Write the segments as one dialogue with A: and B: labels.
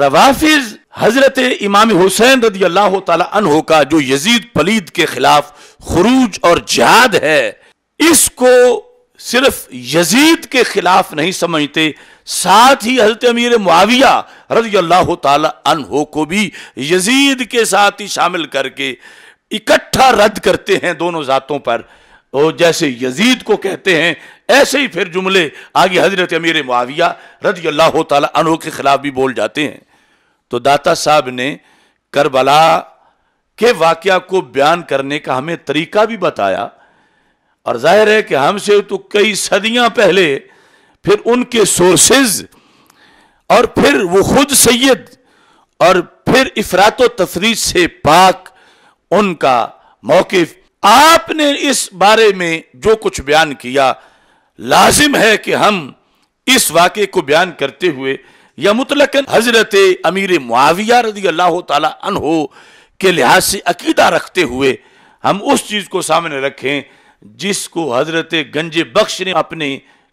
A: रवाफिज हजरत इमाम हुसैन रदी अल्लाह तहो का जो यजीद पलीद के खिलाफ खरूज और जहाद है इसको सिर्फ यजीद के खिलाफ नहीं समझते साथ ही हजरत अमीर मुआविया रजी अल्लाह तहो को भी यजीद के साथ ही शामिल करके इकट्ठा रद्द करते हैं दोनों ज़ातों पर तो जैसे यजीद को कहते हैं ऐसे ही फिर जुमले आगे हजरत अमीर माविया रजी अल्लाह तहों के ख़िलाफ़ भी बोल जाते हैं तो दाता साहब ने करबला के वाक़ को बयान करने का हमें तरीका भी बताया और जाहिर है कि हमसे तो कई सदियां पहले फिर उनके सोर्सेज और फिर वो खुद सैयद और फिर इफरात तफरी से पाक उनका मौके आपने इस बारे में जो कुछ बयान किया लाजिम है कि हम इस वाक्य को बयान करते हुए या मुतलकन हजरत अमीर मुआविया रजी अल्लाह तहो के लिहाज से अकीदा रखते हुए हम उस चीज़ को सामने रखें जिसको हजरत गंजे बख्श ने अपने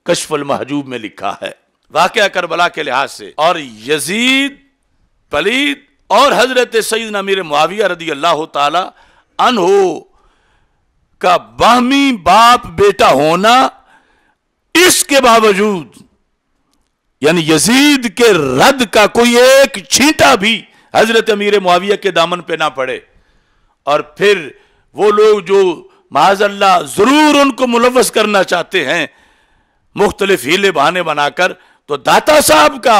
A: कशफल महजूब में लिखा है वाक़ करबला के लिहाज से और यजीद पलीद और हजरत सईद अमीर मुआविया रदी अल्लाह हो का बाहमी बाप बेटा होना इसके बावजूद यानी यजीद के रद का कोई एक छींटा भी हजरत अमीर मुआविया के दामन पे ना पड़े और फिर वो लोग जो माजल्ला जरूर उनको मुलवस करना चाहते हैं मुख्तलिफ हीले बहाने बनाकर तो दाता साहब का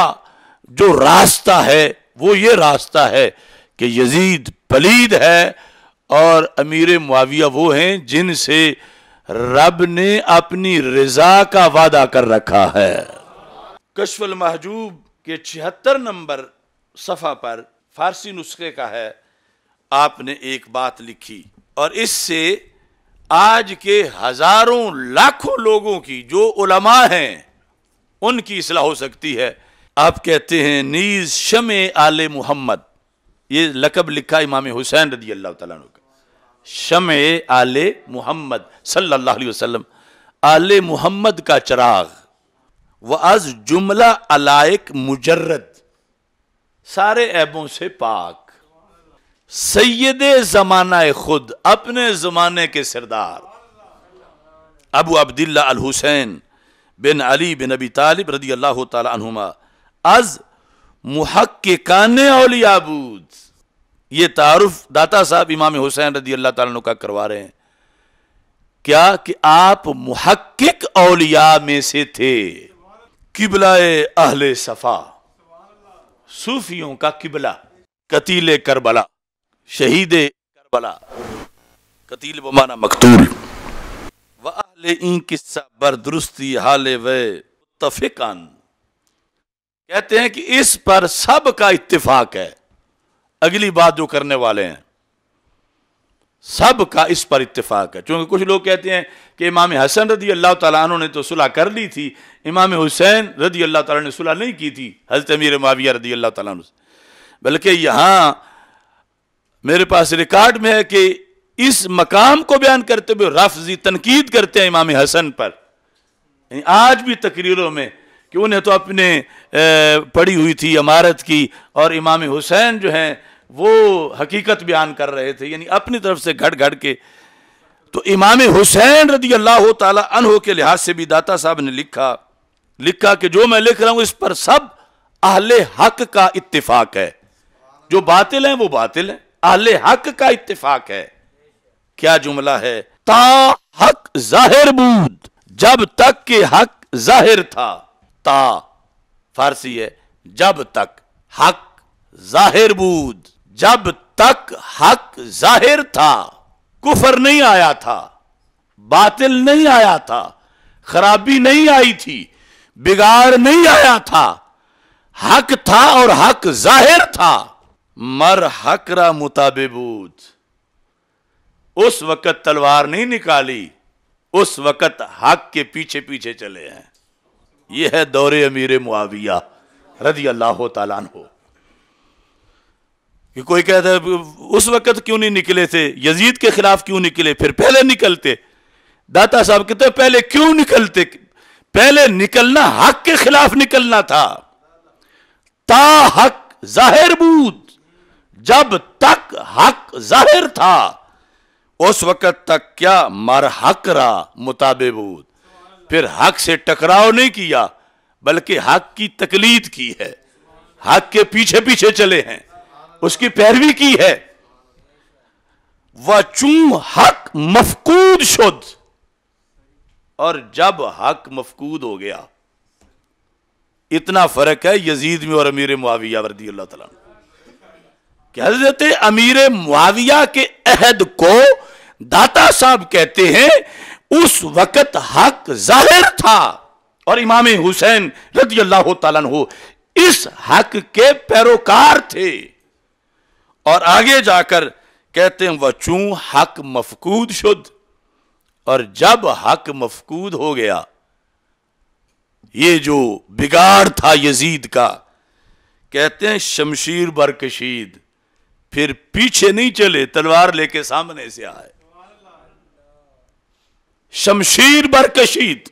A: जो रास्ता है वो ये रास्ता है कि यजीद पलीद है और अमीर मुआविया वो हैं जिनसे रब ने अपनी रजा का वादा कर रखा है कशफल महजूब के छिहत्तर नंबर सफ़ा पर फारसी नुस्खे का है आपने एक बात लिखी और इससे आज के हजारों लाखों लोगों की जो उलमा हैं उनकी इसलाह हो सकती है आप कहते हैं नीज शम आले मोहम्मद ये लकब लिखा इमाम हुसैन रदी अल्लाह तला शम आले मोहम्मद सल्लल्लाहु अलैहि वसल्लम आले मोहम्मद का चराग व आज जुमला अलायक मुजर्रद सारे ऐबों से पाक सैद जमाना खुद अपने ज़माने के सरदार अबू अब्दुल्ला अल हुसैन बिन अली बिन अबी तालिब रदी अल्लाह तुमा अज औली अलियाबूद ये तारुफ दाता साहब इमाम हुसैन रदी अल्लाह तु का करवा रहे हैं क्या कि आप मुहक्क अलिया में से थे किबला अहले सफ़ा सूफियों का किबला कतील करबला शहीद करबला कतील बमाना मकतूल व अहल ई किस्सा बरदुरुस्ती हाल व कहते हैं कि इस पर सब का इतफाक है अगली बात जो करने वाले हैं सब का इस पर इत्तेफाक है क्योंकि कुछ लोग कहते हैं कि इमाम हसन रदी अल्लाह तु ने तो सुलह कर ली थी इमाम हुसैन रदी अल्लाह तला ने सुलह नहीं की थी हजरत अमीर माविया रदी अल्लाह तु बल्कि यहां मेरे पास रिकॉर्ड में है कि इस मकाम को बयान करते हुए रफजी तनकीद करते हैं इमाम हसन पर आज भी तकरीरों में कि उन्हें तो अपने पड़ी हुई थी इमारत की और इमाम हुसैन जो हैं वो हकीकत बयान कर रहे थे यानी अपनी तरफ से घट घट के तो इमाम हुसैन रदी अल्लाह तहो के लिहाज से भी दाता साहब ने लिखा लिखा कि जो मैं लिख रहा हूं इस पर सब आहले हक का इतफाक है जो बातिल है वो बातिल है आहले हक का इतफाक है क्या जुमला है ता हक जाहिर बूद जब तक के हक जाहिर था ता फारसी है जब तक हक जाहिर बूद जब तक हक जाहिर था कुफर नहीं आया था बातिल नहीं आया था खराबी नहीं आई थी बिगाड़ नहीं आया था हक था और हक जाहिर था मर हकरा मुताबिबूत उस वक्त तलवार नहीं निकाली उस वक्त हक के पीछे पीछे चले हैं यह है दौरे अमीर मुआविया रजी अल्लाह तला हो कि कोई कहता है उस वक्त क्यों नहीं निकले थे यजीद के खिलाफ क्यों निकले फिर पहले निकलते दाता साहब कहते पहले क्यों निकलते पहले निकलना हक के खिलाफ निकलना था ता हक जाहिर बूद जब तक हक जाहिर था उस वक्त तक क्या मर हक रहा मुताबे फिर हक से टकराव नहीं किया बल्कि हक की तकलीद की है हक के पीछे पीछे चले हैं उसकी पैरवी की है वह चूं हक मफकूद शुद्ध और जब हक मफकूद हो गया इतना फर्क है यजीद में और अमीर मुआविया वर्दी अल्लाह तला कह देते अमीर मुआविया के अहद को दाता साहब कहते हैं उस वक्त हक जाहिर था और इमाम हुसैन रजी अल्लाह तला इस हक के पैरोकार थे और आगे जाकर कहते हैं वचू हक मफकूद शुद्ध और जब हक मफकूद हो गया ये जो बिगाड़ था यजीद का कहते हैं शमशीर बरकशीद फिर पीछे नहीं चले तलवार लेके सामने से आए शमशीर बरकशीद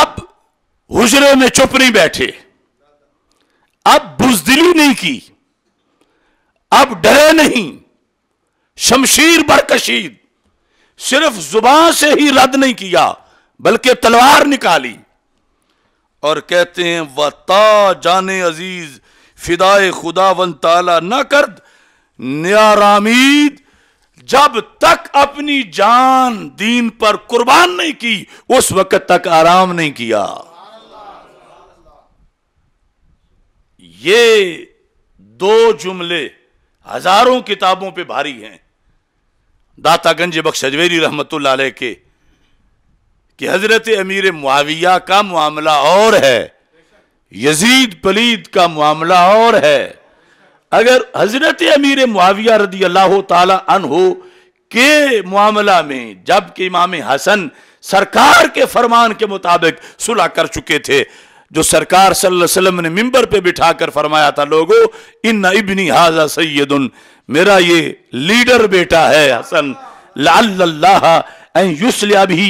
A: अब हुजरे में चुप नहीं बैठे अब बुजदिली नहीं की अब डरे नहीं शमशीर बरकशीद सिर्फ जुबान से ही रद्द नहीं किया बल्कि तलवार निकाली और कहते हैं वता जाने अजीज फिदाए खुदा वन ताला न कर न्यारामीद जब तक अपनी जान दीन पर कुर्बान नहीं की उस वक्त तक आराम नहीं किया ये दो जुमले हजारों किताबों पे भारी हैं दातागंज बख्श अजवेरी रहमत के कि हजरत अमीर मुआविया का मामला और है यजीद पलीद का मामला और है अगर हजरत अमीर मुआविया रदी अल्लाह तन हो के मामला में जबकि इमाम हसन सरकार के फरमान के मुताबिक सुलह कर चुके थे जो सरकार सल्लम ने मिंबर पे बिठा कर फरमाया था लोगो इन इबनी हाजा सैयद मेरा ये लीडर बेटा है हसन भी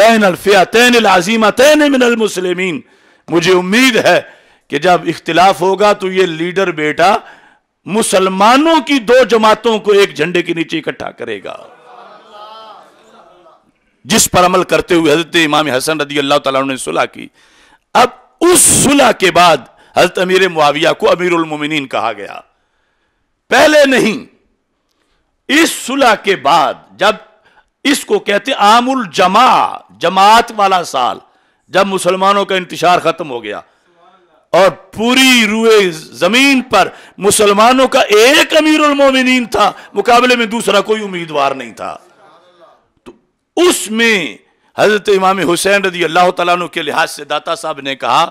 A: बैन तैन लाजीमा तैन मिनलमसलमिन मुझे उम्मीद है कि जब इख्तिलाफ होगा तो ये लीडर बेटा मुसलमानों की दो जमातों को एक झंडे के नीचे इकट्ठा करेगा जिस पर अमल करते हुए हजरत इमाम हसन रदी अल्लाह तला ने सुलह की अब उस सुलह के बाद हजरत अमीर मुआविया को अमीर अमीरमिन कहा गया पहले नहीं इस सुलह के बाद जब इसको कहते आमुल जमा जमात वाला साल जब मुसलमानों का इंतजार खत्म हो गया और पूरी रुए जमीन पर मुसलमानों का एक अमीर उलमोमिन था मुकाबले में दूसरा कोई उम्मीदवार नहीं था तो उसमें हजरत इमाम हुसैन रदी अल्लाह तु के लिहाज से दाता साहब ने कहा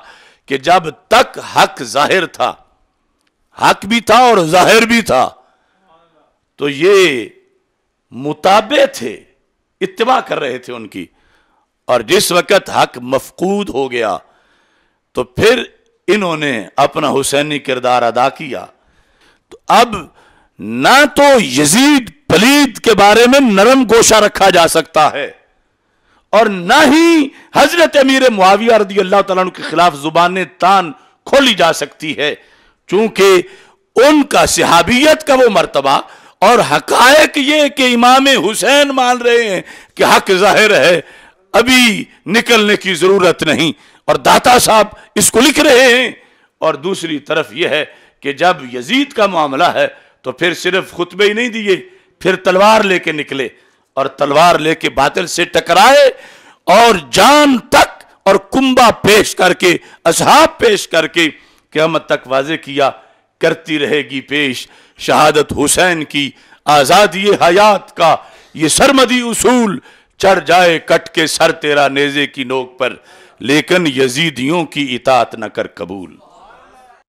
A: कि जब तक हक जाहिर था हक भी था और जाहिर भी था तो ये मुताबे थे इतवा कर रहे थे उनकी और जिस वक्त हक मफकूद हो गया तो फिर इन्होंने अपना हुसैनी किरदार अदा किया तो अब ना तो यजीद पलीद के बारे में नरम गोशा रखा जा सकता है और ना ही हजरत अमीर मुआविया रदी अल्लाह तु के खिलाफ जुबान तान खोली जा सकती है चूंकि उनका सिहाबियत का वो मरतबा और हकायक ये कि इमाम हुसैन मान रहे हैं कि हक जाहिर है अभी निकलने की जरूरत नहीं और दाता साहब इसको लिख रहे हैं और दूसरी तरफ यह है कि जब यजीद का मामला है तो फिर सिर्फ खुतबे ही नहीं दिए फिर तलवार लेके निकले और तलवार लेके बातिल से टकराए और जान तक और कुंबा पेश करके असहाब पेश करके मत तक वाजे किया करती रहेगी पेश शहादत हुसैन की आज़ादी हयात का ये सरमदी उसूल चढ़ जाए कट के सर तेरा नेजे की नोक पर लेकिन यजीदियों की इतात न कर कबूल